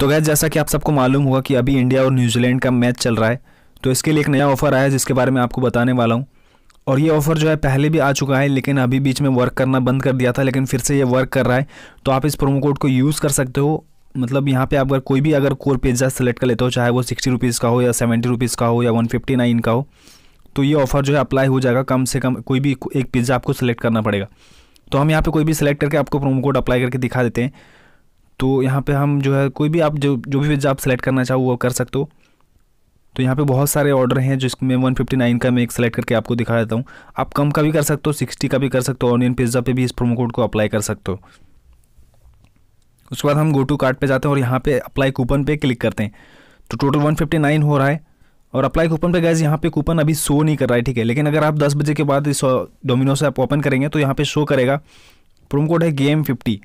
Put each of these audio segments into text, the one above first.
तो गैस जैसा कि आप सबको मालूम होगा कि अभी इंडिया और न्यूजीलैंड का मैच चल रहा है तो इसके लिए एक नया ऑफ़र आया है जिसके बारे में आपको बताने वाला हूँ और ये ऑफ़र जो है पहले भी आ चुका है लेकिन अभी बीच में वर्क करना बंद कर दिया था लेकिन फिर से ये वर्क कर रहा है तो आप इस प्रोमो कोड को यूज़ कर सकते हो मतलब यहाँ पे आप अगर कोई भी अगर कोर पिज्ज़ा सेलेक्ट कर लेते हो चाहे वो सिक्सटी रुपीज़ का हो या सेवेंटी रुपीज़ का हो या वन फिफ्टी नाइन का हो तो ये ऑफ़र जो है अप्लाई हो जाएगा कम से कम कोई भी एक पिज़्ज़ा आपको सेलेक्ट करना पड़ेगा तो हम यहाँ पे कोई भी सेलेक्ट करके आपको प्रोमो कोड अप्लाई करके दिखा देते हैं तो यहाँ पे हम जो है कोई भी आप जो जो भी पिज्जा आप सेलेक्ट करना चाहो वो कर सकते हो तो यहाँ पे बहुत सारे ऑर्डर हैं जिसमें नाइन का मैं एक सेलेक्ट करके आपको दिखा देता हूँ आप कम का भी कर सकते हो सिक्सटी का भी कर सकते हो ऑनियन पिज्ज़ा पे भी इस प्रोमो कोड को अप्लाई कर सकते हो उसके बाद हम गो टू कार्ट पे जाते हैं और यहाँ पे अप्लाई कूपन पे क्लिक करते हैं तो टोटल वन फिफ्टी नाइन हो रहा है और अप्लाई कूपन पे गैस यहाँ पे कूपन अभी शो नहीं कर रहा है ठीक है लेकिन अगर आप दस बजे के बाद इस डोमिनो uh, से आप ओपन करेंगे तो यहाँ पर शो करेगा प्रोमो कोड है गेम फिफ्टी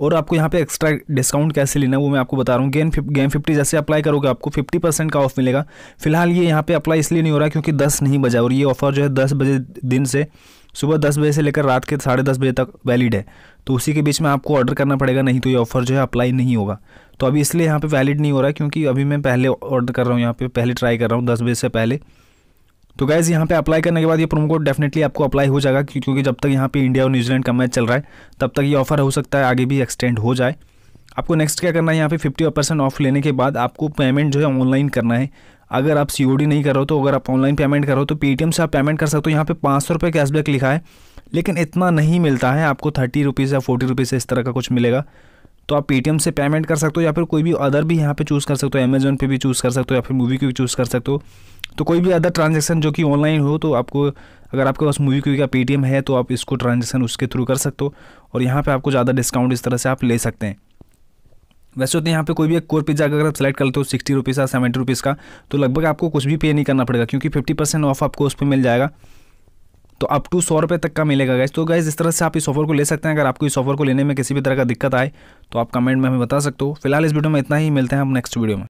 और आपको यहाँ पे एक्स्ट्रा डिस्काउंट कैसे लेना है वो मैं आपको बता रहा हूँ गेन गेम फिफ्टी जैसे अप्लाई करोगे आपको फिफ्टी परसेंट का ऑफ मिलेगा फिलहाल ये यहाँ पे अप्लाई इसलिए नहीं हो रहा क्योंकि दस नहीं बजा और ये ऑफर जो है दस बजे दिन से सुबह दस बजे से लेकर रात के साढ़े दस बजे तक वैलिड है तो उसी के बीच में आपको ऑर्डर करना पड़ेगा नहीं तो ये ऑफर जो है अप्लाई नहीं होगा तो अभी इसलिए यहाँ पर वैलिड नहीं हो रहा क्योंकि अभी मैं पहले ऑर्डर कर रहा हूँ यहाँ पर पहले ट्राई कर रहा हूँ दस बजे से पहले तो गैज़ यहाँ पे अप्लाई करने के बाद ये प्रोमो कोड डेफिनेटली आपको अप्लाई हो जाएगा क्योंकि जब तक यहाँ पे इंडिया और न्यूजीलैंड का मैच चल रहा है तब तक ये ऑफर हो सकता है आगे भी एक्सटेंड हो जाए आपको नेक्स्ट क्या करना है यहाँ पे फिफ्टी परसेंट ऑफ लेने के बाद आपको पेमेंट जो है ऑनलाइन करना है अगर आप सी नहीं कर रहे हो तो अगर आप ऑनलाइन पेमेंट कर रहे हो तो पेटीएम से आप पेमेंट कर सकते हो यहाँ पे पाँच सौ रुपये कैशबैक लिखा है लेकिन इतना नहीं मिलता है आपको थर्टी रुपीज़ या फोर्टी रुपीज़ इस तरह का कुछ मिलेगा तो आप पेटीएम से पेमेंट कर सकते हो या फिर कोई भी अदर भी यहाँ पे चूज़ कर सकते हो अमेजोन पे भी चूज़ कर सकते हो या फिर मूवी क्विक चूज़ कर सकते हो तो कोई भी अदर ट्रांजेक्शन जो कि ऑनलाइन हो तो आपको अगर आपके पास मूवी क्विक का पेटीएम है तो आप इसको ट्रांजेक्शन उसके थ्रू कर सकते हो और यहाँ पर आपको ज़्यादा डिस्काउंट इस तरह से आप ले सकते हैं वैसे होते तो यहाँ पे कोई भी एक कोर पिज्ज़ा अगर आप सेलेक्ट करते हो सिक्सटी रुपीज़ का सेवेंटी रुपीज़ का तो लगभग आपको कुछ भी पे नहीं करना पड़ेगा क्योंकि फिफ्टी परसेंट ऑफ आपको उस पर मिल जाएगा तो अप टू सौ रुपये तक का मिलेगा गैस तो गैस इस तरह से आप इस ऑफर को ले सकते हैं अगर आपको इस ऑफर को लेने में किसी भी तरह का दिक्कत आए तो आप कमेंट में हमें बता सकते हो फिलहाल इस वीडियो में इतना ही मिलते हैं हम नेक्स्ट वीडियो में